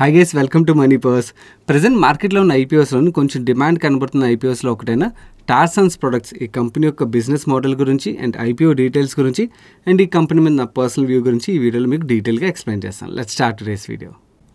high guys welcome to money purse present మార్కెట్లో ఉన్న ఐపీఎస్లోని కొంచెం డిమాండ్ కనబడుతున్న ఐపీఎస్లో ఒకటైన టార్సన్స్ ప్రొడక్ట్స్ ఈ కంపెనీ యొక్క బిజినెస్ మోడల్ గురించి అండ్ ఐపీఓ డీటెయిల్స్ గురించి అండ్ ఈ కంపెనీ మీద నా పర్సనల్ వ్యూ గురించి ఈ వీడియోలో మీకు డీటెయిల్గా ఎక్స్ప్లెయిన్ చేస్తాను లెట్ స్టార్ట్ రేస్ వీడియో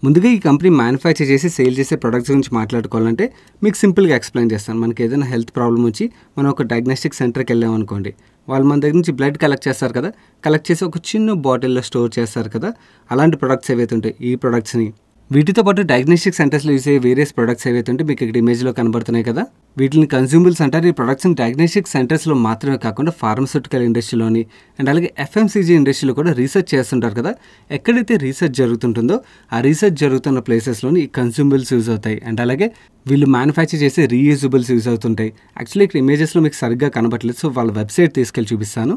ముందుగా ఈ కంపెనీ మ్యానుఫ్యాక్చర్ చేసి సేల్ చేసే ప్రొడక్ట్స్ గురించి మాట్లాడుకోవాలంటే మీకు సింపుల్గా ఎక్స్ప్లెయిన్ చేస్తాను మనకి ఏదైనా హెల్త్ ప్రాబ్లం వచ్చి మనం ఒక డయాగ్నోస్టిక్ సెంటర్కి వెళ్ళాం అనుకోండి వాళ్ళు మన దగ్గర నుంచి బ్లడ్ కలెక్ట్ చేస్తారు కదా కలెక్ట్ చేసి ఒక చిన్న బాటిల్లో స్టోర్ చేస్తారు కదా అలాంటి ప్రొడక్ట్స్ ఏవైతే ఉంటాయి ఈ ప్రొడక్ట్స్ని వీటితో పాటు డయాగ్నోస్టిక్ సెంటర్స్లో యూస్ అయ్యే వేరియస్ ప్రొడక్ట్స్ ఏవైతే ఉంటే మీకు ఇక్కడ ఇమేజ్లో కనబడుతున్నాయి కదా వీటిని కన్స్యూమబుల్స్ అంటారు ఈ ప్రొడక్ట్స్ని డయాగ్నోస్టిక్ సెంటర్స్లో మాత్రమే కాకుండా ఫార్మస్యూటికల్ ఇండస్ట్రీలోని అండ్ అలాగే ఎఫ్ఎంసీజీ ఇండస్ట్రీలో కూడా రీసెర్చ్ చేస్తుంటారు కదా ఎక్కడైతే రీసెర్చ్ జరుగుతుంటుందో ఆ రీసెర్చ్ జరుగుతున్న ప్లేసెస్లోని ఈ కన్స్యూమబుల్స్ యూజ్ అవుతాయి అండ్ అలాగే వీళ్ళు మ్యానుఫ్యాక్చర్ చేసే రీయూజబుల్స్ యూజ్ అవుతుంటాయి యాక్చువల్లీ ఇక్కడ ఇమేజెస్లో మీకు సరిగ్గా కనబట్టలేదు సో వాళ్ళ వెబ్సైట్ తీసుకెళ్ళి చూపిస్తాను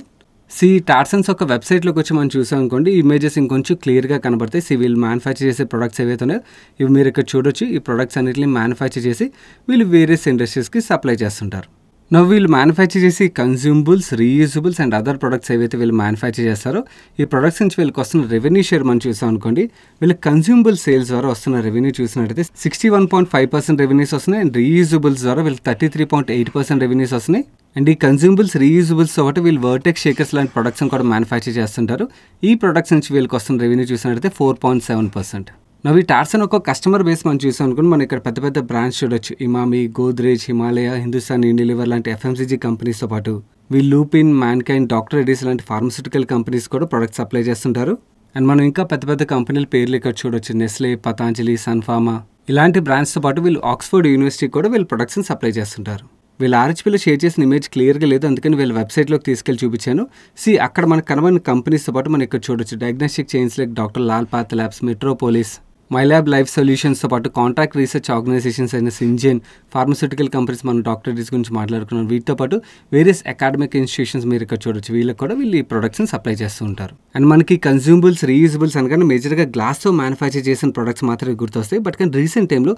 సి టార్సన్స్ ఒక వెబ్సైట్లోకి వచ్చి మనం చూసాం అనుకోండి ఇమేజెస్ ఇంకొంచెం క్లియర్గా కనబడతాయి సి వీళ్ళు మ్యానుఫ్యాక్చర్ చేసే ప్రొడక్ట్స్ ఏవైతే ఉన్నాయో ఇవి మీరు ఇక్కడ చూడొచ్చు ఈ ప్రొడక్ట్స్ అన్నింటినీ మ్యానుఫ్యాక్చర్ చేసి వీళ్ళు వేరియస్ ఇండస్ట్రీస్కి సప్లై చేస్తుంటారు నవ్వు వీళ్ళు మ్యానుఫ్యాక్చర్ చేసి consumables reusables and other products ఏవైతే వీళ్ళు మ్యానుఫ్యాక్చర్ చేస్తారో ఈ ప్రొడక్ట్స్ నుంచి వీళ్ళకి వస్తున్న రెవెన్యూ షేర్ మనం చూసాం అనుకోండి వీళ్ళకి కన్జ్యూమబుల్ సేల్స్ ద్వారా వస్తున్న రెవెన్యూ చూసినట్టయితే sixty one point five percent revenues వస్తున్నాయి అండ్ రీయూజబుల్స్ ద్వారా వీళ్ళు thirty three point eight percent revenues వస్తున్నాయి అండ్ ఈ కన్జ్యూమబుల్స్ రీయూజబుల్స్ ఒకటి వీళ్ళు వర్టెక్ షేకర్స్ లాంటి ప్రొడక్ట్స్ కూడా మ్యానుఫ్యాక్చర్ చేస్తుంటారు ఈ ప్రొడక్ట్స్ నుంచి వీళ్ళకి వస్తున్న రెవెన్యూ చూసినట్టయితే ఫోర్ పాయింట్ సెవెన్ పర్సెంట్ నవ్వు ఈ టార్సన్ ఒక కస్టమర్ బేస్ మనం చూసాం అనుకుని మనం ఇక్కడ పెద్ద పెద్ద బ్రాండ్స్ చూడొచ్చు ఇమామి గోద్రేజ్ హిమాలయ హిందుస్థాన్ ఇండిలివర్ లాంటి ఎఫ్ఎంసీజీ కంపెనీస్తో పాటు వీళ్ళు లూపిన్ మ్యాన్కైన్ డాక్టర్ ఎడీస్ లాంటి ఫార్మస్యూటికల్ కంపెనీస్ కూడా ప్రొడక్ట్స్ సప్లై చేస్తుంటారు అండ్ మనం ఇంకా పెద్ద పెద్ద కంపెనీల పేర్లు ఇక్కడ చూడొచ్చు నెస్లే పతాంజలి సన్ఫార్మా ఇలాంటి బ్రాండ్స్తో పాటు వీళ్ళు ఆక్స్ఫర్డ్ యూనివర్సిటీకి కూడా వీళ్ళు ప్రొడక్ట్స్ని సప్లై చేస్తుంటారు వీళ్ళు ఆర్హెచ్పీలో షేర్ చేసిన ఇమేజ్ క్లియర్గా లేదు అందుకని వీళ్ళ వెబ్సైట్లోకి తీసుకెళ్ళి చూపించాను సి అక్కడ మనకు కనబడిన కంపెనీస్తో పాటు మనం ఇక్కడ చూడొచ్చు diagnostic chains like doctor Lal Path labs Metropolis Mylab life సొల్యూషన్స్తో పాటు కాంట్రాక్ట్ రీసెర్చ్ ఆర్గనైజేషన్స్ అయిన సింజన్ ఫార్మస్యూటికల్ కంపెనీస్ మనం డాక్టరీస్ గురించి మాట్లాడుకున్నాం వీటితో పాటు వేరియస్ అకాడమిక్ ఇన్స్టిట్యూషన్స్ మీరు ఇక్కడ చూడొచ్చు వీళ్ళకి కూడా వీళ్ళు ఈ ప్రొడక్ట్స్ని సప్లై చేస్తూ ఉంటారు అండ్ మనకి కన్జ్యూమబుల్స్ రీయూజబుల్స్ అనగానే మేజర్గా గ్లాస్తో మ్యానుఫ్యాక్చర్ చేసిన ప్రొడక్ట్స్ మాత్రమే గుర్తొస్తాయి బట్ కానీ రీసెంట్ టైంలో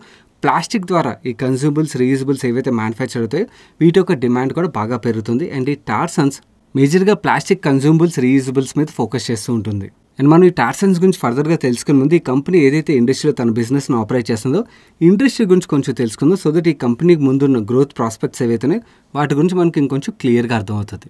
ప్లాస్టిక్ ద్వారా ఈ కన్జ్యూమబుల్స్ రీయూజబుల్స్ ఏవైతే మ్యానుఫ్యాక్చర్ అవుతాయో వీటి యొక్క డిమాండ్ కూడా బాగా పెరుగుతుంది అండ్ ఈ టార్సన్స్ మేజర్గా ప్లాస్టిక్ కన్జ్యూమబుల్స్ రీయూజబుల్స్ మీద ఫోకస్ చేస్తూ ఉంటుంది అండ్ మనం ఈ టార్సన్స్ గురించి ఫర్దర్గా తెలుసుకునే ముందు ఈ కంపెనీ ఏదైతే ఇండస్ట్రీలో తన బిజినెస్ను ఆపరేట్ చేస్తుందో ఇండస్ట్రీ గురించి కొంచెం తెలుసుకుందాం సో దట్ ఈ కంపెనీకి ముందున్న గ్రోత్ ప్రాస్పెక్ట్స్ ఏవైతున్నాయి వాటి గురించి మనకి ఇంకొంచెం క్లియర్గా అర్థమవుతుంది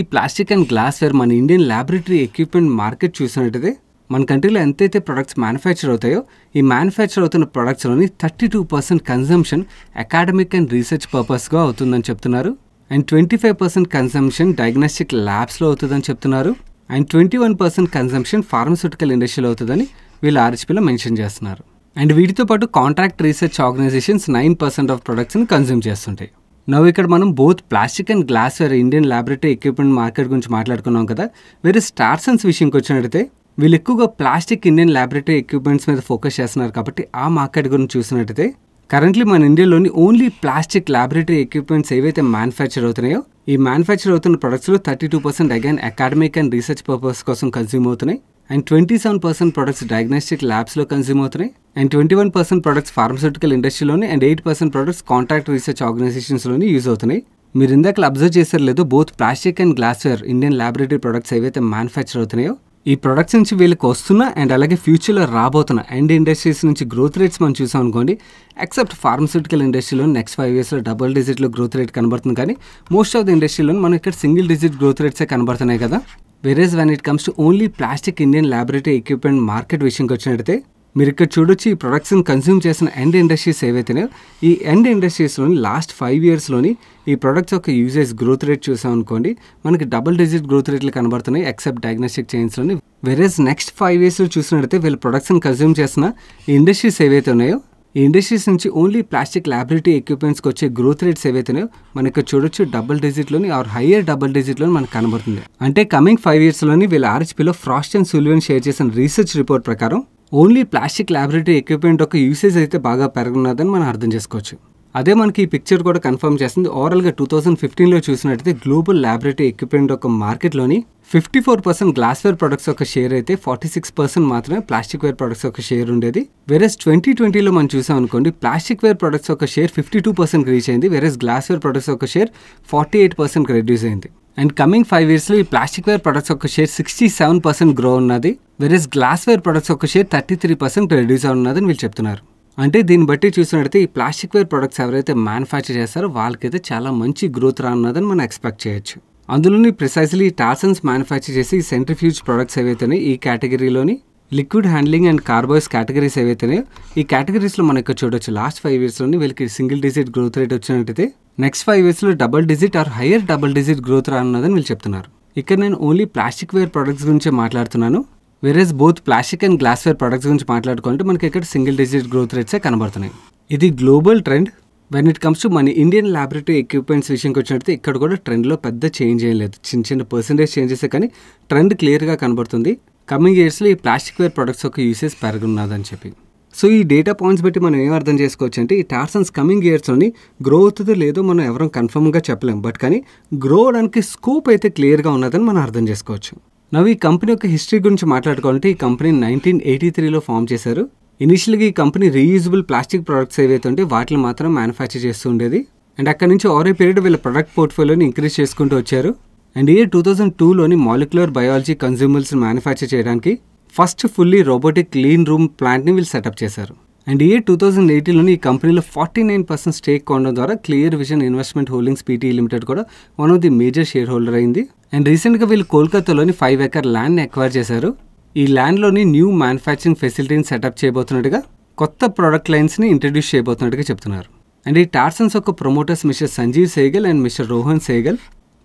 ఈ ప్లాస్టిక్ అండ్ గ్లాస్ వేర్ మన ఇండియన్ ల్యాబొరేటరీ ఎక్విప్మెంట్ మార్కెట్ చూసినట్టయితే మన కంట్రీలో ఎంతైతే ప్రొడక్ట్స్ మ్యానుఫ్యాక్చర్ అవుతాయో ఈ మ్యానుఫ్యాక్చర్ అవుతున్న ప్రొడక్ట్స్లోని thirty two percent consumption academic and research పర్పస్గా అవుతుందని చెప్తున్నారు and twenty five percent consumption diagnostic ల్యాబ్స్లో అవుతుందని చెప్తున్నారు and twenty one percent consumption pharmaceutical ఇండస్ట్రీలో అవుతుందని వీళ్ళు ఆర్హెచ్పీలో మెన్షన్ చేస్తున్నారు అండ్ వీటితో పాటు contract research organisations nine percent of ప్రొడక్ట్స్ని కన్జ్యూమ్ చేస్తుంటాయి నవ్వు ఇక్కడ మనం both plastic and glassware Indian laboratory equipment market గురించి మాట్లాడుకున్నాం కదా వేరే స్టార్సన్స్ విషయంకి వచ్చినట్టయితే వీళ్ళు ఎక్కువగా ప్లాస్టిక్ ఇండియన్ ల్యాబొరేటరీ ఎక్విప్మెంట్స్ మీద ఫోకస్ చేస్తున్నారు కాబట్టి ఆ మార్కెట్ గురించి చూసినట్టయితే కరెంట్లీ మన ఇండియాలోని ఓన్లీ ప్లాస్టిక్ ల్యాబొరేటరీ ఎక్విప్మెంట్స్ ఏవైతే మ్యానుఫ్యాక్చర్ అవుతున్నాయో ఈ మ్యానుఫ్యాక్చర్ అవుతున్న ప్రొడక్ట్స్లో thirty two percent again academic and research purpose కోసం కన్స్యూమ్ అవుతున్నాయి and twenty seven percent products diagnostic ల్యాబ్స్లో కన్జ్యూమ్ అవుతున్నాయి and twenty one percent products pharmaceutical ఇండస్ట్రీలోని and eight percent products contract research ఆర్గనైజేషన్స్లోని యూజ్ అవుతున్నాయి మీరు ఇందాక అబ్జర్వ్ చేశారు లేదో both plastic and glassware Indian laboratory products ఏవైతే మ్యానుఫ్యాక్చర్ అవుతున్నాయో ఈ ప్రొడక్ట్స్ నుంచి వీళ్ళకి వస్తున్న అండ్ అలాగే ఫ్యూచర్లో రాబోతున్న అండ్ ఇండస్ట్రీస్ నుంచి గ్రోత్ రేట్స్ మనం చూసాం అనుకోండి ఎక్సెప్ట్ ఫార్మస్యూటికల్ ఇండస్ట్రీలో నెక్స్ట్ ఫైవ్ ఇయర్స్లో డబుల్ డిజిట్లో గ్రోత్ రేట్ కనబడుతుంది కానీ మోస్ట్ ఆఫ్ ద ఇండస్ట్రీలో మనం ఇక్కడ సింగిల్ డిజిట్ గ్రోత్ రేట్సే కనబడుతున్నాయి కదా whereas when it comes to only plastic Indian laboratory equipment market విషయంకి వచ్చినట్టయితే మీరు ఇక్కడ చూడొచ్చు ఈ ప్రొడక్ట్స్ని కన్స్యూమ్ చేసిన ఎండ్ ఇండస్ట్రీస్ ఏవైతేనే ఈ ఎండ్ ఇండస్ట్రీస్లోని లాస్ట్ ఫైవ్ ఇయర్స్లోని ఈ ప్రొడక్ట్స్ యొక్క యూజేజ్ గ్రోత్ రేట్ చూసామనుకోండి అనుకోండి మనకి డబుల్ డిజిట్ గ్రోత్ రేట్లు కనబడుతున్నాయి ఎక్సెప్ట్ డయాగ్నోస్టిక్ చైన్స్లోని వెరేజ్ నెక్స్ట్ ఫైవ్ ఇయర్స్లో చూసినట్టయితే వీళ్ళు ప్రొడక్ట్స్ని కన్స్యూమ్ చేసిన ఇండస్ట్రీస్ ఏవైతే ఉన్నాయో ఈ ఇండస్ట్రీస్ నుంచి ఓన్లీ ప్లాస్టిక్ ల్యాబరేటరీ ఎక్విప్మెంట్స్కి వచ్చే గ్రోత్ రేట్స్ ఏవైతున్నాయో మనకి చూడొచ్చు డబుల్ డిజిట్లోని ఆర్ హయ్యర్ డబుల్ డిజిట్లోని మనకు కనబడుతుంది అంటే కమింగ్ ఫైవ్ ఇయర్స్లోని వీళ్ళ ఆర్హెచ్పిలో ఫ్రాస్ట్ అండ్ సుల్వెన్ షేర్ చేసిన రీసెర్చ్ రిపోర్ట్ ప్రకారం ఓన్లీ ప్లాస్టిక్ ల్యాబొరేటరీ ఎక్విప్మెంట్ యొక్క యూసేజ్ అయితే బాగా పెరగనున్నదని మనం అర్థం చేసుకోవచ్చు అదే మనకి ఈ పిక్చర్ కూడా కన్ఫర్మ్ చేస్తుంది ఓవరాల్గా టూ థౌసండ్ ఫిఫ్టీన్లో చూసినట్టయితే గ్లోబల్ ల్యాబొరేటరీ ఎక్విప్మెంట్ యొక్క మార్కెట్లోని fifty four percent glassware products యొక్క షేర్ అయితే ఫార్టీ సిక్స్ పర్సెంట్ మాత్రమే ప్లాస్టిక్ వేర్ ప్రొడక్ట్స్ యొక్క షేర్ ఉండేది వేరే ట్వంటీ ట్వంటీలో మనం చూసాం అనుకోండి ప్లాస్టిక్ వేర్ ప్రొడక్ట్స్ యొక్క share fifty two percent reach అయింది గ్లాస్ గ్లాస్వేర్ ప్రొడక్ట్స్ యొక్క share forty eight percent reduce అయింది అండ్ కమింగ్ ఫైవ్ ఇయర్స్లో ఈ ప్లాస్టిక్ వేర్ ప్రొడక్ట్స్ ఒక share sixty seven percent grow ఉన్నది వెరస్ గ్లాస్ వేర్ ప్రొడక్ట్స్ ఒక share thirty three percent reduce అవున్నదని వీళ్ళు చెప్తున్నారు అంటే దీన్ని బట్టి చూసినట్టయితే ఈ ప్లాస్టిక్ వేర్ ప్రొడక్ట్స్ ఎవరైతే మ్యానుఫ్యాక్చర్ చేస్తారో వాళ్ళకైతే చాలా మంచి గ్రోత్ రానున్నదని మనం ఎక్స్పెక్ట్ చేయొచ్చు అందులోని ప్రిసైజ్లీ టాసన్స్ మ్యానుఫ్యాక్చర్ చేసి సెంట్రిఫ్యూజ్ ప్రొడక్ట్స్ ఏవైతేనే ఈ కేటగిరీలోని liquid handling and carboys categories ఏవైతున్నాయో ఈ కేటగిరీస్లో మనం ఇక్కడ చూడొచ్చు లాస్ట్ ఫైవ్ ఇయర్స్లోని వీళ్ళకి సింగిల్ డిజిట్ గ్రోత్ రేట్ వచ్చినట్టయితే నెక్స్ట్ ఫైవ్ ఇయర్స్లో double digit or higher double digit growth రానున్నదని వీళ్ళు చెప్తున్నారు ఇక్కడ నేను ఓన్లీ ప్లాస్టిక్ వేర్ ప్రొడక్ట్స్ గురించి మాట్లాడుతున్నాను whereas both plastic and glassware products గురించి మాట్లాడుకుంటే మనకి ఇక్కడ సింగిల్ డిజిట్ గ్రోత్ రేట్సే కనబడుతున్నాయి ఇది global trend when it comes to మన ఇండియన్ ల్యాబొరేటరీ ఎక్విప్మెంట్స్ విషయంకి వచ్చినట్టు ఇక్కడ కూడా ట్రెండ్లో పెద్ద చేంజ్ ఏం లేదు చిన్న చిన్న పర్సంటేజ్ చేంజెస్ కానీ ట్రెండ్ క్లియర్గా కనబడుతుంది కమింగ్ ఇయర్స్లో ఈ ప్లాస్టిక్ వేర్ ప్రొడక్ట్స్ యొక్క యూసేజ్ పెరగనున్నదని చెప్పి సో ఈ డేటా పాయింట్స్ బట్టి మనం ఏం అర్థం చేసుకోవచ్చు అంటే ఈ టార్సన్స్ కమింగ్ ఇయర్స్లోని గ్రో అవుతుందో లేదో మనం ఎవరం కన్ఫర్మ్గా చెప్పలేం బట్ కానీ గ్రో అవడానికి స్కోప్ అయితే క్లియర్గా ఉన్నదని మనం అర్థం చేసుకోవచ్చు నవ్వు ఈ కంపెనీ యొక్క హిస్టరీ గురించి మాట్లాడుకోవాలంటే ఈ కంపెనీ నైన్టీన్ ఎయిటీ త్రీలో ఫామ్ చేశారు ఇనిషియల్గా ఈ కంపెనీ రీయూజబుల్ ప్లాస్టిక్ ప్రొడక్ట్స్ ఏవైతే ఉంటే వాటిని మాత్రం మ్యానుఫ్యాక్చర్ చేస్తూ ఉండేది అండ్ అక్కడ నుంచి ఆరే పీరియడ్ వీళ్ళ ప్రొడక్ట్ పోర్ట్ఫోలియోని ఇంక్రీజ్ చేసుకుంటూ వచ్చారు అండ్ ఇయర్ టూ థౌజండ్ టూలోని మాలిక్యులర్ బయాలజీ కన్జ్యూమర్స్ మ్యానుఫ్యాక్చర్ చేయడానికి first fully robotic clean room ప్లాంట్ని వీళ్ళు సెటప్ చేశారు అండ్ ఇయర్ టూ థౌజండ్ ఎయిటీలోని ఈ కంపెనీలో ఫార్టీ నైన్ పర్సెంట్ స్టేక్ కొనడం ద్వారా Clear Vision Investment Holdings PT Limited కూడా one of the major shareholder అయింది అండ్ రీసెంట్గా వీళ్ళు కోల్కతాలోని ఫైవ్ ఎకర్ ల్యాండ్ని అక్వైర్ చేశారు ఈ ల్యాండ్లోని న్యూ మ్యానుఫ్యాక్చరింగ్ ఫెసిలిటీని సెటప్ చేయబోతున్నట్టుగా కొత్త ప్రోడక్ట్ లైన్స్ని ఇంట్రడ్యూస్ చేయబోతున్నట్టుగా చెప్తున్నారు అండ్ ఈ టార్సన్స్ యొక్క promoters mister Sanjeev Sehgal and mister Rohan Sehgal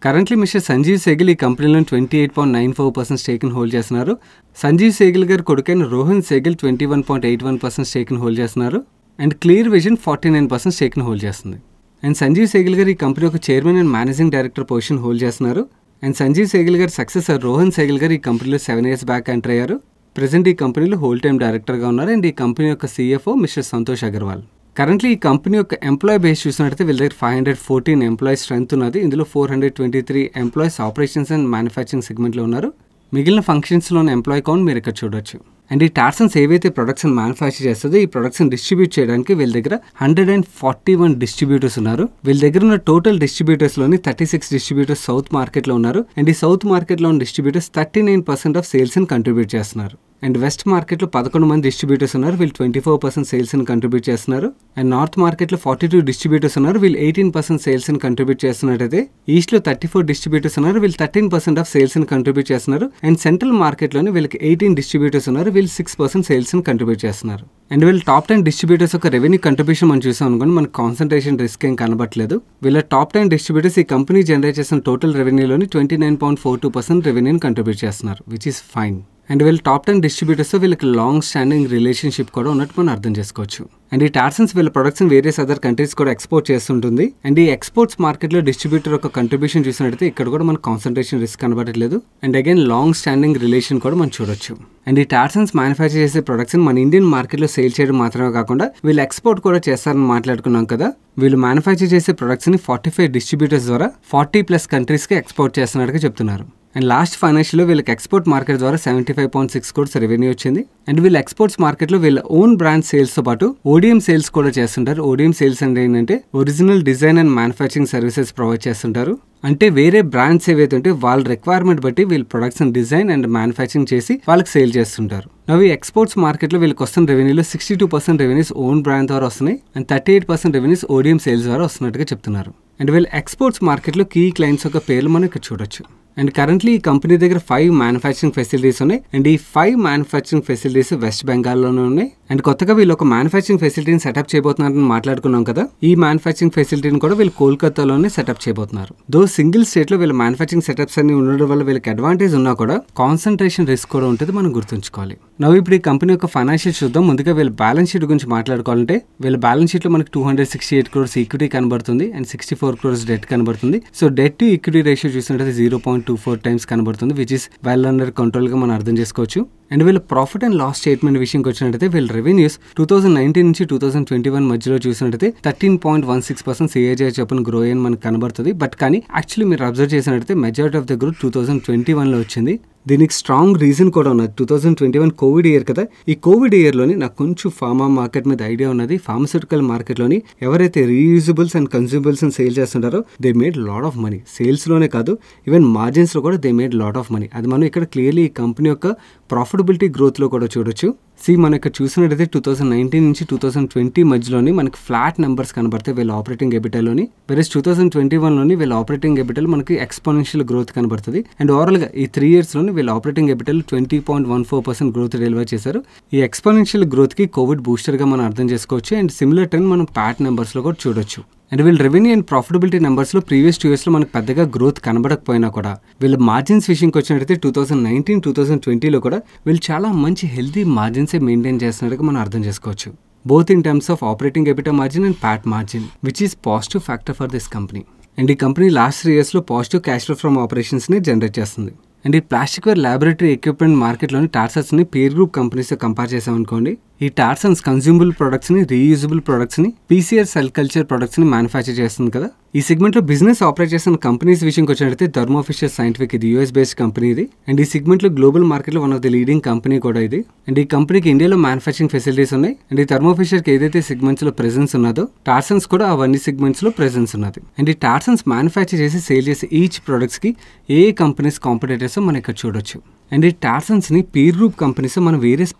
currently mister Sanjeev Sehgal ఈ కంపెనీలో twenty eight point nine four percent స్టేక్ని హోల్డ్ చేస్తున్నారు సంజీవ్ సేగిల్ గారి కొడుకైన Rohan Sehgal twenty one point eight one percent స్టేక్ని హోల్డ్ చేస్తున్నారు and Clear Vision forty nine percent స్టేక్ని హోల్డ్ చేస్తుంది అండ్ సంజీవ్ సేగిల్ గారు ఈ కంపెనీ ఒక chairman and managing director position hold చేస్తున్నారు అండ్ సంజీవ్ సేగిల్ గారి సక్సెసర్ రోహన్ సేగిల్ గారు ఈ కంపెనీలో సెవెన్ ఇయర్స్ బ్యాక్ ఎంటర్ అయ్యారు ప్రజెంట్ ఈ కంపెనీలో హోల్ టైమ్ డైరెక్టర్గా ఉన్నారు అండ్ ఈ కంపెనీ యొక్క CFO mister Santosh Agarwal currently ఈ కంపెనీ యొక్క ఎంప్లాయ్ బేస్ చూసినట్టయితే వీళ్ళ దగ్గర five hundred fourteen employee strength ఉన్నది ఇందులో four hundred twenty three employees operations and manufacturing సెగ్మెంట్లో ఉన్నారు మిగిలిన ఫంక్షన్స్లోని ఎంప్లాయీ కౌంట్ మీరు ఇక్కడ చూడొచ్చు అండ్ ఈ టార్సన్స్ ఏవైతే ప్రొడక్ట్స్ మ్యానుఫ్యాక్చర్ చేస్తుందో ఈ ప్రొడక్ట్స్ని డిస్ట్రిబ్యూట్ చేయడానికి వీళ్ళ దగ్గర hundred and forty one distributors ఉన్నారు వీళ్ళ దగ్గర ఉన్న టోటల్ డిస్ట్రిబ్యూటర్స్లోని థర్టీ సిక్స్ డిస్ట్రిబ్యూటర్స్ సౌత్ మార్కెట్లో ఉన్నారు అండ్ ఈ సౌత్ మార్కెట్లో ఉన్న distributors thirty nine percent of సేల్స్ని కంట్రిబ్యూట్ చేస్తున్నారు అండ్ వెస్ట్ మార్కెట్లో పదకొండు మంది డిస్ట్రిబ్యూటర్స్ ఉన్నారు వీళ్ళు ట్వంటీ ఫోర్ పర్సెంట్ సేల్స్ని కంట్రిబ్యూట్ చేస్తున్నారు అండ్ నార్త్ మార్కెట్లో ఫార్టీ టూ డిస్ట్రిబ్యూటర్స్ ఉన్నారు వీళ్ళు ఎయిటీన్ పర్సెంట్ సేల్స్ని కంట్రిబ్యూట్ చేస్తున్నట్టయితే ఈస్ట్లో థర్టీ ఫోర్ డిస్ట్రిబ్యూటర్స్ ఉన్నారు వీళ్ళు థర్టీన్ పర్సెంట్ ఆఫ్ సేల్స్ని కంట్రిబ్యూట్ చేస్తున్నారు అండ్ సెంట్రల్ మార్కెట్లోనే వీళ్ళకి ఎయిటీన్ డిస్ట్రిబ్యూటర్స్ ఉన్నారు వీళ్ళు సిక్స్ పర్సెంట్ సేల్స్ని కంట్రిబ్యూట్ చేస్తున్నారు అండ్ వీళ్ళు టాప్ టెన్ డిస్ట్రిబ్యూటర్స్ ఒక రెవెన్యూ కంట్రిబ్యూషన్ మనం చూసాం అనుకోండి మనకు కాన్సన్ట్రేషన్ రిస్క్ ఏం కనబట్టలేదు వీళ్ళ టాప్ టెన్ డిస్ట్రిబ్యూటర్స్ ఈ కంపెనీ జనరేట్ చేసిన టోటల్ రెవెన్యూలోని twenty nine point four two percent రెవెన్యూని కంట్రిబ్యూట్ చేస్తున్నారు విచ్ ఇస్ ఫైన్ అండ్ వీళ్ళు టాప్ టెన్ డిస్ట్రిబ్యూటర్స్ వీళ్ళకి లాంగ్ స్టాండింగ్ రిలేషన్షిప్ కూడా ఉన్నట్టు మనం అర్థం చేసుకోవచ్చు అండ్ ఈ టార్సన్స్ వీళ్ళ ప్రొడక్ట్స్ వేరియస్ అదర్ కంట్రీస్ కూడా ఎక్స్పోర్ట్ చేస్తుంటుంది అండ్ ఈ ఎక్స్పోర్ట్స్ మార్కెట్లో డిస్ట్రిబ్యూటర్ ఒక కంట్రిబ్యూషన్ చూసినట్టయితే ఇక్కడ కూడా మనకు కాన్సన్ట్రేషన్ రిస్క్ కనబడట్లేదు and again long standing relation కూడా మనం చూడొచ్చు అండ్ ఈ టార్సన్స్ మ్యానుఫాక్చర్ చేసే ప్రొడక్ట్స్ మన ఇండియన్ మార్కెట్లో సేల్ చేయడం మాత్రమే కాకుండా వీళ్ళు ఎక్స్పోర్ట్ కూడా చేస్తారని మాట్లాడుకున్నాం కదా వీళ్ళు మ్యానుఫాక్చర్ చేసే ని ఫార్టీ ఫైవ్ డిస్ట్రిబ్యూటర్స్ ద్వారా ఫార్టీ ప్లస్ కంట్రీస్ కి ఎక్స్పోర్ట్ చేస్తున్నట్టుగా చెప్తున్నారు అండ్ లాస్ట్ ఫైనాన్షియల్లో వీళ్ళకి ఎక్స్పోర్ట్ మార్కెట్ ద్వారా seventy five point six crores revenue వచ్చింది అండ్ వీళ్ళు ఎక్స్పోర్ట్స్ మార్కెట్లో వీళ్ళ ఓన్ బ్రాండ్ సేల్స్తో పాటు ఓడిఎం సేల్స్ కూడా చేస్తుంటారు ఓడిఎం సేల్స్ అంటే ఏంటంటే original design and manufacturing services provide చేస్తుంటారు అంటే వేరే బ్రాండ్స్ ఏవైతే ఉంటే వాళ్ళ రిక్వైర్మెంట్ బట్టి వీళ్ళు ప్రొడక్షన్ డిజైన్ అండ్ మ్యానుఫ్యాక్చరింగ్ చేసి వాళ్ళకి సేల్ చేస్తుంటారు అవి ఎక్స్పోర్ట్స్ మార్కెట్లో వీళ్ళకి వస్తున్న రెవెన్యూలో sixty two percent revenues own brand ద్వారా వస్తున్నాయి and thirty eight percent revenues ODM sales ద్వారా వస్తున్నట్టుగా చెప్తున్నారు అండ్ వీళ్ళు ఎక్స్పోర్ట్స్ మార్కెట్లో కీ క్లయింట్స్ యొక్క పేర్లు మనం ఇక్కడ చూడొచ్చు అండ్ కరెంట్లీ ఈ కంపెనీ దగ్గర ఫైవ్ మ్యానుఫ్యాక్చరింగ్ ఫెసిలిటీస్ ఉన్నాయి అండ్ ఈ ఫైవ్ మ్యానుఫ్యాక్చరింగ్ ఫెసిలిటీస్ వెస్ట్ బెంగాల్లోనే ఉన్నాయి అండ్ కొత్తగా వీళ్ళు ఒక మ్యానుఫ్యాక్చరింగ్ ఫెసిలిటీని సెటప్ చేయబోతున్నారని మాట్లాడుకున్నాం కదా ఈ మ్యానుఫ్యాక్చరింగ్ ఫెసిలిటీని కూడా వీళ్ళు కోల్కతాలోనే సెటప్ చేయబోతున్నారు దో సింగిల్ స్టేట్లో వీళ్ళ మ్యానుఫ్యాక్చరింగ్ సెటప్స్ అన్ని ఉండడం వల్ల వీళ్ళకి అడ్వాంటేజ్ ఉన్నా కూడా కాన్సన్ట్రేషన్ రిస్క్ కూడా ఉంటుంది మనం గుర్తుంచుకోవాలి నవ్వు ఇప్పుడు ఈ కంపెనీ యొక్క ఫైనాన్షియల్ చూద్దాం ముందుగా వీళ్ళ బ్యాలెన్స్ షీట్ గురించి మాట్లాడుకోవాలంటే వీళ్ళ బ్యాలెన్స్ షీట్లో మనకి two hundred sixty eight crores equity కనబడుతుంది and sixty four crores debt కనబడుతుంది so debt to equity ratio చూసినట్టు zero point two four times కనబడుతుంది విచ్ ఇస్ వెల్ అండర్ కంట్రోల్గా మనం అర్థం చేసుకోవచ్చు అండ్ వీళ్ళ ప్రాఫిట్ అండ్ లాస్ స్టేట్మెంట్ విషయంకి వచ్చినట్టయితే వీళ్ళ రెవెన్యూస్ టూ థౌసండ్ నైన్టీన్ నుంచి టూ థౌసండ్ ట్వంటీ వన్ మధ్యలో చూసినట్టయితే thirteen point one six percent CAGR చెప్పిన గ్రో అని మనకు కనబడుతుంది బట్ కానీ యాక్చువల్లీ మీరు అబ్జర్వ్ చేసినట్టయితే majority of the group two thousand twenty వన్లో వచ్చింది దీనికి స్ట్రాంగ్ రీజన్ కూడా ఉన్నది two thousand twenty one covid year కదా ఈ కోవిడ్ ఇయర్లోని నాకు కొంచెం ఫార్మా మార్కెట్ మీద ఐడియా ఉన్నది ఫార్మసూటికల్ మార్కెట్లోని ఎవరైతే రీయూజబుల్స్ అండ్ కన్జ్యూమబుల్స్ అని సేల్ చేస్తుంటారో they made lot of money సేల్స్లోనే కాదు ఈవెన్ మార్జిన్స్లో కూడా they made lot of money అది మనం ఇక్కడ క్లియర్లీ ఈ కంపెనీ యొక్క ప్రాఫిటబిలిటీ గ్రోత్లో కూడా చూడొచ్చు సి మనకు ఇక్కడ చూసినట్టయితే టూ థౌసండ్ నైన్టీన్ నుంచి టూ థౌసండ్ ట్వంటీ మధ్యలోని మనకి ఫ్లాట్ నెంబర్స్ కనబడతాయి వీళ్ళ ఆపరేటింగ్ లోని వెరస్ టూ థౌసండ్ ట్వంటీ వన్లోని వీళ్ళ ఆపరేటింగ్ ఎబిటల్ మనకి ఎక్స్పోనెన్షియల్ గ్రోత్ కనబడుతుంది అండ్ ఓవరాల్గా ఈ త్రీ ఇయర్స్లోని వీళ్ళ operating EBITDA twenty point one four percent growth deliver చేశారు ఈ ఎక్స్పోనెన్షియల్ గ్రోత్కి కోవిడ్ బూస్టర్గా మనం అర్థం చేసుకోవచ్చు అండ్ సిమిలర్ ట్రెండ్ మనం ప్యాట్ నెంబర్స్లో కూడా చూడొచ్చు అండ్ వీళ్ళ రెవెన్యూ అండ్ ప్రాఫిటబిలిటీ నెంబర్స్లో ప్రీవియస్ టూ ఇయర్స్లో మనకు పెద్దగా గ్రోత్ కనబడకపోయినా కూడా వీళ్ళ మార్జిన్స్ విషయంకి వచ్చినట్టయితే two thousand nineteen two thousand ట్వంటీలో కూడా వీళ్ళు చాలా మంచి హెల్తీ మార్జిన్స్ కన్సిస్టెన్సీ మెయింటైన్ చేస్తున్నట్టుగా మనం అర్థం చేసుకోవచ్చు both in terms of operating EBITDA margin and PAT margin which is positive factor for this company and ఈ కంపెనీ లాస్ట్ త్రీ ఇయర్స్లో పాజిటివ్ క్యాష్ ఫ్లో ఫ్రమ్ ఆపరేషన్స్ని జనరేట్ చేస్తుంది అండ్ ఈ plastic ware laboratory equipment మార్కెట్లోని టార్సర్స్ని peer group కంపెనీస్తో compare చేసామనుకోండి ఈ టార్సన్స్ కన్జ్యూమబుల్ ప్రొడక్ట్స్ని రీయూజబుల్ ప్రొడక్ట్స్ని పీసీఆర్ సెల్ కల్చర్ ప్రొడక్ట్స్ని మ్యానుఫ్యాక్చర్ చేస్తుంది కదా ఈ సెగ్మెంట్లో బిజినెస్ ఆపరేట్ చేసిన కంపెనీస్ విషయంకి వచ్చినట్లయితే థర్మో సైంటిఫిక్ ఇది యూఎస్ బేస్డ్ కంపెనీ ఇది అండ్ ఈ సెగ్మెంట్లో గ్లోబల్ మార్కెట్లో one of the leading company కూడా ఇది అండ్ ఈ కంపెనీకి ఇండియాలో మ్యానుఫ్యాక్చరింగ్ ఫెసిలిటీస్ ఉన్నాయి అండ్ ఈ థర్మో ఫిషర్కి ఏదైతే సెగ్మెంట్స్లో ప్రెసెన్స్ ఉన్నదో టార్సన్స్ కూడా అవన్నీ సెగ్మెంట్స్లో ప్రెసెన్స్ ఉన్నది అండ్ ఈ టార్సన్స్ మ్యానుఫ్యాక్చర్ చేసి సేల్ చేసే ఈచ్ ప్రొడక్ట్స్కి ఏ కంపెనీస్ కాంపిటేటర్స్ మనం ఇక్కడ చూడొచ్చు అండ్ ఈ టార్సన్స్ ని పీర్ గ్రూప్ కంపెనీస్ మనం వేరియస్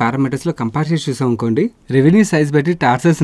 లో కంపేర్ చేసి చూసాం అనుకోండి రెవెన్యూ సైజ్ బట్టి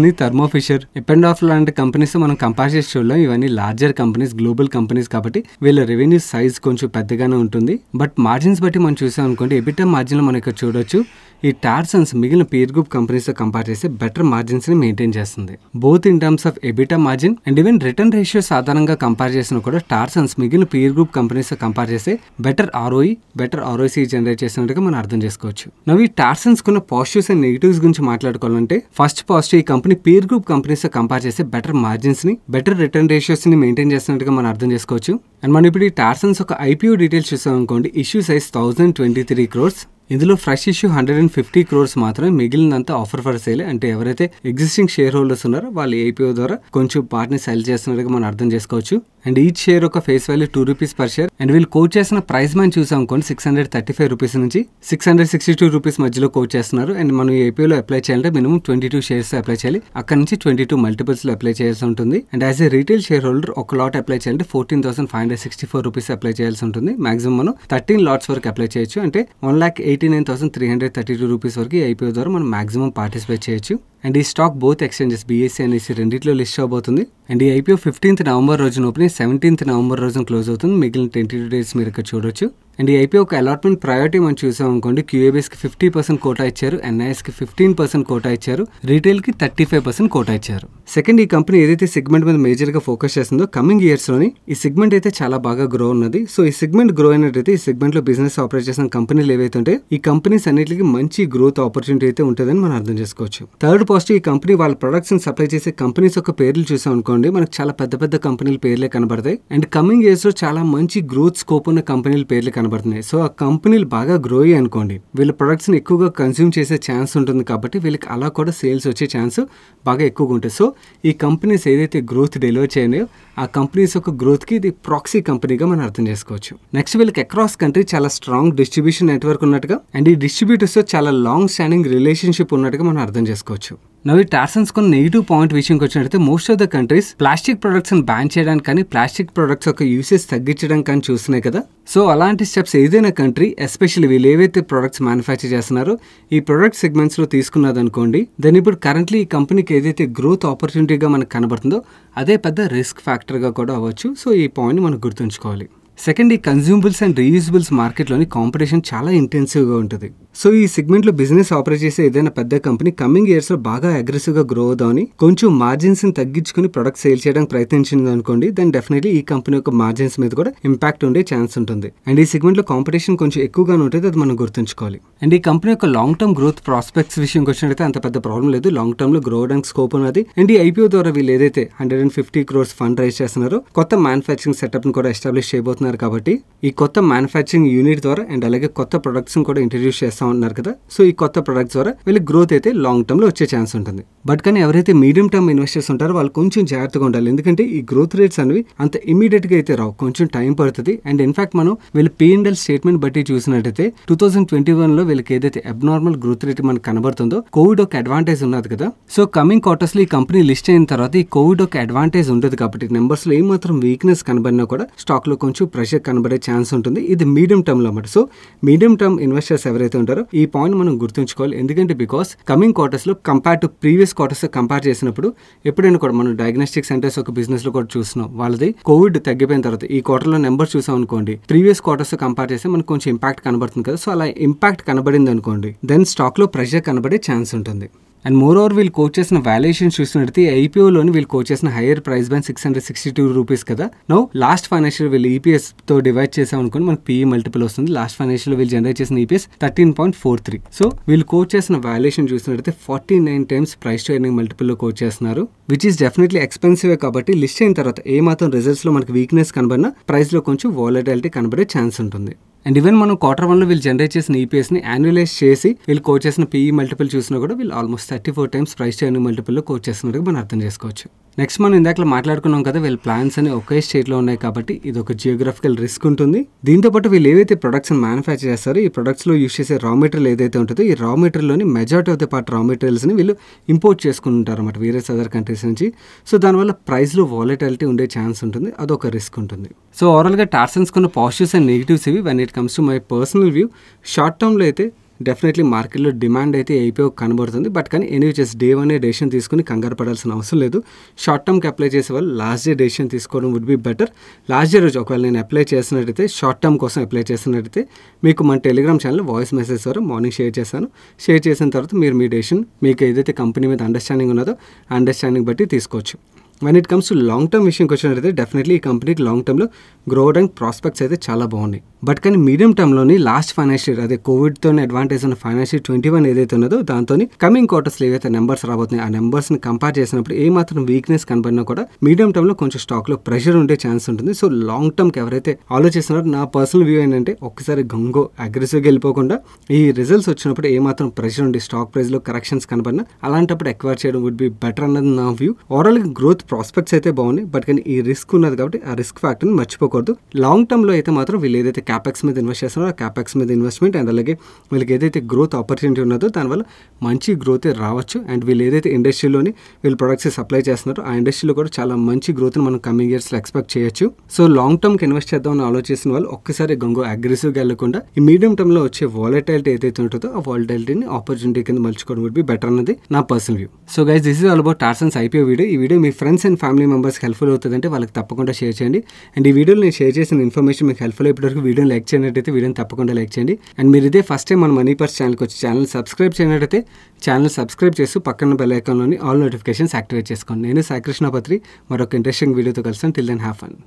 ని థర్మోఫిషర్ ఎపెండ్ ఆఫ్ లాంటి కంపెనీస్ మనం కంపేర్ చేసి చూడలేం ఇవన్నీ లార్జర్ కంపెనీస్ గ్లోబల్ కంపెనీస్ కాబట్టి వీళ్ళ రెవెన్యూ సైజ్ కొంచెం పెద్దగానే ఉంటుంది బట్ మార్జిన్స్ బట్టి మనం చూసాం అనుకోండి ఎబిటా మార్జిన్ మనం ఇక్కడ చూడొచ్చు ఈ టార్సన్స్ మిగిలిన పీర్ గ్రూప్ కంపెనీస్ తో కంపేర్ చేస్తే బెటర్ మార్జిన్స్ ని మెయింటైన్ చేస్తుంది both in terms of EBITDA margin and even return ratio సాధారణంగా కంపేర్ చేసినా కూడా టార్సన్స్ మిగిలిన పీర్ గ్రూప్ తో కంపేర్ చేస్తే better ROE better ROC generate చేస్తున్నట్టుగా మనం అర్థం చేసుకోవచ్చు నవ్వు ఈ టార్సన్స్ కున్న పాజిటివ్స్ అండ్ నెగిటివ్స్ గురించి మాట్లాడుకోవాలంటే ఫస్ట్ పాజిటివ్ ఈ కంపెనీ పీర్ గ్రూప్ కంపెనీస్ తో కంపేర్ చేస్తే బెటర్ మార్జిన్స్ ని బెటర్ రిటర్న్ రేషియోస్ ని మెయింటైన్ చేస్తున్నట్టుగా మనం అర్థం చేసుకోవచ్చు అండ్ మనం ఇప్పుడు ఈ టార్సన్స్ ఒక ఐపీఓ డీటెయిల్స్ చూసాం అనుకోండి issue size thousand twenty three crores ఇందులో fresh issue hundred and fifty crores మాత్రమే మిగిలినంత ఆఫర్ ఫర్ సేల్ అంటే ఎవరైతే ఎగ్జిస్టింగ్ షేర్ హోల్డర్స్ ఉన్నారో వాళ్ళు ఏపీఓ ద్వారా కొంచెం పార్ట్ని సెల్ చేస్తున్నట్టుగా మనం అర్థం చేసుకోవచ్చు అండ్ ఈచ్ షేర్ ఒక face value two rupees per share and వీళ్ళు కోట్ చేసిన ప్రైస్ మనం చూసాం అనుకోండి six hundred thirty five rupees నుంచి six hundred sixty two rupees మధ్యలో కోట్ చేస్తున్నారు అండ్ మనం ఏపీలో అప్లై చేయాలంటే minimum twenty two shares apply చేయాలి అక్కడ నుంచి ట్వంటీ టూ మల్టిపుల్స్ లో అప్లై చేయాల్సి ఉంటుంది and as a retail share holder ఒక లాట్ అప్లై చేయాలంటే fourteen thousand five hundred sixty four rupees apply చేయాల్సి ఉంటుంది మాక్సిమం మనం థర్టీన్ లాట్స్ వరకు అప్లై చేయొచ్చు అంటే one lakh eight eighty nine thousand three hundred thirty two rupees వరకు ఐపీఓ ద్వారా మనం మాక్సిమం పార్టిసిపేట్ చేయొచ్చు అండ్ ఈ స్టాక్ బోత్ ఎక్స్చేంజెస్ బీఎస్సీ అనేసి రెండింటిలో లిస్ట్ అవబోతుంది అండ్ ఈ ఐపీఓ ఫిఫ్టీన్త్ నవంబర్ రోజున ఓపెన్ సెవెంటీన్త్ నవంబర్ రోజున క్లోజ్ అవుతుంది మిగిలిన ట్వంటీ టూ డేస్ మీరు ఇక్కడ చూడొచ్చు అండ్ ఈ ఐపీ ఒక అలాట్మెంట్ ప్రయారిటీ మనం చూసాం చూసామనుకోండి క్యూఏబీఎస్కి ఫిఫ్టీ పర్సెంట్ కోటా ఇచ్చారు ఎన్ఐఎస్కి ఫిఫ్టీన్ పర్సెంట్ కోటా ఇచ్చారు రీటైల్కి థర్టీ ఫైవ్ పర్సెంట్ కోటా ఇచ్చారు సెకండ్ ఈ కంపెనీ ఏదైతే సెగ్మెంట్ మీద మేజర్గా ఫోకస్ చేస్తుందో కమింగ్ ఇయర్స్లోని ఈ సెగ్మెంట్ అయితే చాలా బాగా గ్రో ఉన్నది సో ఈ సెగ్మెంట్ గ్రో అయినట్టయితే ఈ సెగ్మెంట్లో బిజినెస్ ఆపరేట్ చేసిన కంపెనీలు ఏవైతే ఉంటాయి ఈ కంపెనీస్ అన్నిటికి మంచి గ్రోత్ ఆపర్చునిటీ అయితే ఉంటుందని మనం అర్థం చేసుకోవచ్చు థర్డ్ పాజిటివ్ ఈ కంపెనీ వాళ్ళ ప్రొడక్ట్స్ని సప్లై చేసే కంపెనీస్ యొక్క పేర్లు చూసాం అనుకోండి మనకు చాలా పెద్ద పెద్ద కంపెనీల పేర్లే కనబడతాయి అండ్ కమింగ్ ఇయర్స్లో చాలా మంచి గ్రోత్ స్కోప్ ఉన్న కంపెనీల పేర్లు కనబడతాయి కనబడుతున్నాయి సో ఆ కంపెనీలు బాగా గ్రో అయ్యి అనుకోండి వీళ్ళ ప్రొడక్ట్స్ని ఎక్కువగా కన్స్యూమ్ చేసే ఛాన్స్ ఉంటుంది కాబట్టి వీళ్ళకి అలా కూడా సేల్స్ వచ్చే ఛాన్స్ బాగా ఎక్కువగా ఉంటాయి సో ఈ కంపెనీస్ ఏదైతే గ్రోత్ డెలివర్ చేయనాయో ఆ కంపెనీస్ యొక్క గ్రోత్కి ఇది ప్రాక్సీ కంపెనీగా మనం అర్థం చేసుకోవచ్చు నెక్స్ట్ వీళ్ళకి అక్రాస్ కంట్రీ చాలా స్ట్రాంగ్ డిస్ట్రిబ్యూషన్ నెట్వర్క్ ఉన్నట్టుగా అండ్ ఈ డిస్ట్రిబ్యూటర్స్తో చాలా లాంగ్ స్టాండింగ్ రిలేషన్షిప్ ఉన్నట్టుగా మనం అర్థం చేసుకోవచ్చు నవ్ ఈ టార్సన్స్ కొన్ని నెగిటివ్ పాయింట్ విషయంకి వచ్చినట్లయితే most of the countries plastic products ban చేయడానికి కానీ ప్లాస్టిక్ ప్రొడక్ట్స్ యొక్క యూసేజ్ తగ్గించడం కానీ చూస్తున్నాయి కదా సో అలాంటి స్టెప్స్ ఏదైనా కంట్రీ ఎస్పెషల్లీ వీళ్ళు ఏవైతే ప్రొడక్ట్స్ మ్యానుఫ్యాక్చర్ చేస్తున్నారో ఈ ప్రొడక్ట్ సెగ్మెంట్స్లో తీసుకున్నదనుకోండి దెన్ ఇప్పుడు కరెంట్లీ ఈ కంపెనీకి ఏదైతే గ్రోత్ ఆపర్చునిటీగా మనకు కనబడుతుందో అదే పెద్ద రిస్క్ ఫ్యాక్టర్గా కూడా అవ్వచ్చు సో ఈ పాయింట్ మనం గుర్తుంచుకోవాలి సెకండ్ ఈ కన్జ్యూమబుల్స్ అండ్ రీయూజబుల్స్ మార్కెట్లోని కాంపిటీషన్ చాలా ఇంటెన్సివ్గా ఉంటుంది సో ఈ సెగ్మెంట్లో బిజినెస్ ఆపరేట్ చేసే ఏదైనా పెద్ద కంపెనీ కమింగ్ ఇయర్స్లో బాగా అగ్రెసివ్గా గ్రో అవుదామని కొంచెం ని తగ్గించుకుని ప్రొడక్ట్ సేల్ చేయడానికి ప్రయత్నించింది అనుకోండి దెన్ డెఫినెట్లీ ఈ కంపెనీ యొక్క మార్జిన్స్ మీద కూడా ఇంపాక్ట్ ఉండే ఛాన్స్ ఉంటుంది అండ్ ఈ సెగ్మెంట్లో కాంపిటీషన్ కొంచెం ఎక్కువగా ఉంటుంది అది మనం గుర్తుంచుకోవాలి అండ్ ఈ కంపెనీ యొక్క లాంగ్ టర్మ్ గ్రోత్ ప్రాస్పెక్ట్స్ విషయంకి వచ్చినట్టయితే అంత పెద్ద ప్రాబ్లం లేదు లాంగ్ టర్మ్లో గ్రో అవడానికి స్కోప్ ఉన్నది అండ్ ఈ ఐపీఓ ద్వారా వీళ్ళు ఏదైతే hundred and fifty crores fund raise చేస్తున్నారో కొత్త మ్యానుఫ్యాక్చరింగ్ సెటప్ని కూడా ఎస్టాబ్లిష్ చేయబోతున్నారు చేస్తున్నారు కాబట్టి ఈ కొత్త మ్యానుఫ్యాక్చరింగ్ యూనిట్ ద్వారా అండ్ అలాగే కొత్త ప్రొడక్ట్స్ కూడా ఇంట్రడ్యూస్ చేస్తా ఉన్నారు కదా సో ఈ కొత్త ప్రొడక్ట్స్ ద్వారా వీళ్ళకి గ్రోత్ అయితే లాంగ్ టర్మ్ లో వచ్చే ఛాన్స్ ఉంటుంది బట్ కానీ ఎవరైతే మీడియం టర్మ్ ఇన్వెస్టర్స్ ఉంటారో వాళ్ళు కొంచెం జాగ్రత్తగా ఉండాలి ఎందుకంటే ఈ గ్రోత్ రేట్స్ అనేవి అంత గా అయితే రావు కొంచెం టైం పడుతుంది అండ్ ఇన్ఫాక్ట్ మనం వీళ్ళ పీఎండల్ స్టేట్మెంట్ బట్టి చూసినట్టయితే టూ థౌసండ్ ట్వంటీ వన్ లో వీళ్ళకి ఏదైతే అబ్నార్మల్ గ్రోత్ రేట్ మనకు కనబడుతుందో కోవిడ్ ఒక అడ్వాంటేజ్ ఉన్నది కదా సో కమింగ్ లో ఈ కంపెనీ లిస్ట్ అయిన తర్వాత ఈ కోవిడ్ ఒక అడ్వాంటేజ్ ఉండదు కాబట్టి నెంబర్స్ లో ఏమాత్రం వీక్నెస్ కనబడినా కూడా స్టాక్ లో కొంచెం ప్రెషర్ కనబడే ఛాన్స్ ఉంటుంది ఇది మీడియం టర్మ్లో అన్నమాట సో మీడియం టర్మ్ ఇన్వెస్టర్స్ ఎవరైతే ఉంటారో ఈ పాయింట్ మనం గుర్తుంచుకోవాలి ఎందుకంటే బికాస్ కమింగ్ క్వార్టర్స్లో compare to previous quarters compare చేసినప్పుడు ఎప్పుడైనా కూడా మనం డయాగ్నోస్టిక్ సెంటర్స్ ఒక బిజినెస్ లో కూడా చూస్తున్నాం వాళ్ళది కోవిడ్ తగ్గిపోయిన తర్వాత ఈ క్వార్టర్లో నెంబర్ చూసాం అనుకోండి ప్రీవియస్ క్వార్టర్స్ కంపేర్ చేస్తే మనకు కొంచెం ఇంపాక్ట్ కనబడుతుంది కదా సో అలా ఇంపాక్ట్ కనబడింది అనుకోండి దెన్ స్టాక్లో ప్రెషర్ కనబడే ఛాన్స్ ఉంటుంది అండ్ మోర్ ఓవర్ వీళ్ళు కోచ్ చేసిన వాల్యుయేషన్స్ చూసినట్టయితే ఐపీఓలోని వీళ్ళు కోచ్ చేసిన higher price band six hundred sixty two rupees కదా నో లాస్ట్ ఫైనాన్షియల్ వీళ్ళు e తో డివైడ్ చేసాం అనుకోండి మనకి పీఈ మల్టిపుల్ e వస్తుంది లాస్ట్ ఫైనాన్షియల్ వీళ్ళు జనరేట్ చేసిన EPS thirteen point four three so వీళ్ళు కోచ్ చేసిన వాల్యుయేషన్ చూసినట్టయితే forty nine times price to earning లో కోచ్ చేస్తున్నారు విచ్ ఈస్ డెఫినెట్లీ ఎక్స్పెన్సివ్ కాబట్టి లిస్ట్ అయిన తర్వాత ఏ మాత్రం రిజల్ట్స్లో మనకి వీక్నెస్ కనబడినా ప్రైస్లో కొంచెం వాలటాలిటీ కనబడే ఛాన్స్ ఉంటుంది అండ్ ఈవెన్ మనం క్వార్టర్ వన్లో వీళ్ళు జనరేట్ చేసిన ఈపీఎస్ని e యాన్యులైజ్ చేసి వీళ్ళు కోచ్ చేసిన పీఈ మల్టిపుల్ e చూసినా కూడా వీళ్ళు almost thirty four times price చేయని మల్టిపుల్లో కోచ్ చేస్తున్నట్టు మనం అర్థం చేసుకోవచ్చు నెక్స్ట్ మనం ఇందాక మాట్లాడుకున్నాం కదా వీళ్ళ ప్లాన్స్ అని ఒకే స్టేట్లో ఉన్నాయి కాబట్టి ఇది ఒక జియోగ్రఫికల్ రిస్క్ ఉంటుంది దీంతోపాటు వీళ్ళు ఏవైతే ప్రొడక్ట్స్ మ్యానుఫ్యాక్చర్ చేస్తారో ఈ ప్రొడక్ట్స్లో యూస్ చేసే రా మెటీరియల్ ఏదైతే ఉంటుందో ఈ రా మెటీరియల్లోని majority of the part raw మెటీరియల్స్ని వీళ్ళు ఇంపోర్ట్ చేసుకుంటారు అనమాట వేరే అదర్ కంట్రీస్ నుంచి సో దానివల్ల ప్రైస్లో వాలిటాలిటీ ఉండే ఛాన్స్ ఉంటుంది అదొక రిస్క్ ఉంటుంది సో ఓవరాల్గా టార్సన్స్ కొన్ని పాజిటివ్స్ అండ్ నెగిటివ్స్ ఇవి when it comes to my personal view short టర్మ్లో అయితే డెఫినెట్లీ మార్కెట్లో డిమాండ్ అయితే ఏపీఓ కనబడుతుంది బట్ కానీ ఎనీ చేసి డే వన్ డెసిషన్ తీసుకుని కంగారు పడాల్సిన అవసరం లేదు షార్ట్ టర్మ్కి అప్లై చేసే వాళ్ళు లాస్ట్ డే డెసిషన్ తీసుకోవడం would be better last day రోజు ఒకవేళ నేను అప్లై చేసినట్టయితే షార్ట్ టర్మ్ కోసం అప్లై చేసినట్టయితే మీకు మన టెలిగ్రామ్ ఛానల్ వాయిస్ మెసేజ్ ద్వారా మార్నింగ్ షేర్ చేశాను షేర్ చేసిన తర్వాత మీరు మీ డెసిషన్ మీకు ఏదైతే కంపెనీ మీద అండర్స్టాండింగ్ ఉన్నదో అండర్స్టాండింగ్ బట్టి తీసుకోవచ్చు and it comes to long term విషయం క్వశ్చన్ అయితే డెఫినెట్లీ ఈ కంపెనీకి లాంగ్ టర్మ్లో గ్రో అవడానికి ప్రాస్పెక్ట్స్ అయితే చాలా బాగున్నాయి బట్ కానీ మీడియం టర్మ్లోని లాస్ట్ ఫైనాన్షియల్ అదే కోవిడ్తో అడ్వాంటేజ్ ఉన్న ఫైనాన్షియల్ ట్వంటీ వన్ ఏదైతే ఉన్నదో దాంతో కమింగ్ క్వార్టర్స్లో ఏవైతే నెంబర్స్ రాబోతున్నాయి ఆ నెంబర్స్ని కంపేర్ చేసినప్పుడు ఏ మాత్రం వీక్నెస్ కనబడినా కూడా మీడియం టర్మ్లో కొంచెం స్టాక్లో ప్రెషర్ ఉండే ఛాన్స్ ఉంటుంది సో లాంగ్ టర్మ్కి ఎవరైతే ఆలోచిస్తున్నారో నా పర్సనల్ వ్యూ ఏంటంటే ఒక్కసారి గంగో అగ్రెసివ్గా వెళ్ళిపోకుండా ఈ రిజల్ట్స్ వచ్చినప్పుడు ఏ మాత్రం ప్రెషర్ ఉండి స్టాక్ ప్రైస్లో కరెక్షన్స్ కనబడినా అలాంటప్పుడు ఎక్వైర్ చేయడం వుడ్ బి బెటర్ అన్నది నా వ్యూ ఓవరాల్గా గ్రోత్ ప్రాస్పెక్ట్స్ అయితే బాగున్నాయి బట్ కానీ ఈ రిస్క్ ఉన్నది కాబట్టి ఆ రిస్క్ ఫ్యాక్టర్ని మర్చిపోకూడదు లాంగ్ టర్మ్లో అయితే మాత్రం వీళ్ళు ఏదైతే క్యాపెక్స్ మీద ఇన్వెస్ట్ చేస్తున్నారో ఆ క్యాపెక్స్ మీద ఇన్వెస్ట్మెంట్ అండ్ అలాగే వీళ్ళకి ఏదైతే గ్రోత్ ఆపర్చునిటీ ఉన్నదో దానివల్ల మంచి గ్రోత్ రావచ్చు అండ్ వీళ్ళు ఏదైతే ఇండస్ట్రీలోని వీళ్ళు ప్రొడక్ట్స్ సప్లై చేస్తున్నారో ఆ ఇండస్ట్రీలో కూడా చాలా మంచి గ్రోత్ని మనం కమింగ్ ఇయర్స్లో ఎక్స్పెక్ట్ చేయొచ్చు సో లాంగ్ టర్మ్కి ఇన్వెస్ట్ చేద్దామని ఆలోచించిన వాళ్ళు ఒక్కసారి గంగో అగ్రెసివ్గా వెళ్ళకుండా ఈ మీడియం టర్మ్లో వచ్చే వాలటైలిటీ ఏదైతే ఉంటుందో ఆ వాలటైలిటీని ఆపర్చునిటీ కింద మలుచుకోవడం వుడ్ బి బెటర్ అన్నది నా personal view so guys this is all about Tarsons IPO video ఈ వీడియో మీ ఫ్రెండ్స్ ఫ్రెండ్స్ అండ్ ఫ్యామిలీ మెంబర్స్కి హెల్ప్ఫుల్ అవుతుందంటే వాళ్ళకి తప్పకుండా షేర్ చేయండి అండ్ ఈ వీడియోలో నేను షేర్ చేసిన ఇన్ఫర్మేషన్ మీకు హెల్ప్ఫుల్ అయిపోయినట్టు వీడియోని లైక్ చేయనట్టయితే వీడియోని తప్పకుండా లైక్ చేయండి అండ్ మీరు ఇదే ఫస్ట్ టైం మన మనీ పర్స్ ఛానల్కి వచ్చి ఛానల్ సబ్స్క్రైబ్ చేయనట్టయితే ఛానల్ సబ్స్క్రైబ్ చేస్తూ పక్కన బెల్ ఐకాన్లోని ఆల్ నోటిఫికేషన్స్ యాక్టివేట్ చేసుకోండి నేను కృష్ణపత్రి మరొక ఇంట్రెస్టింగ్ వీడియోతో కలిసాను టిల్ దెన్ హ్యాఫ్ అండ్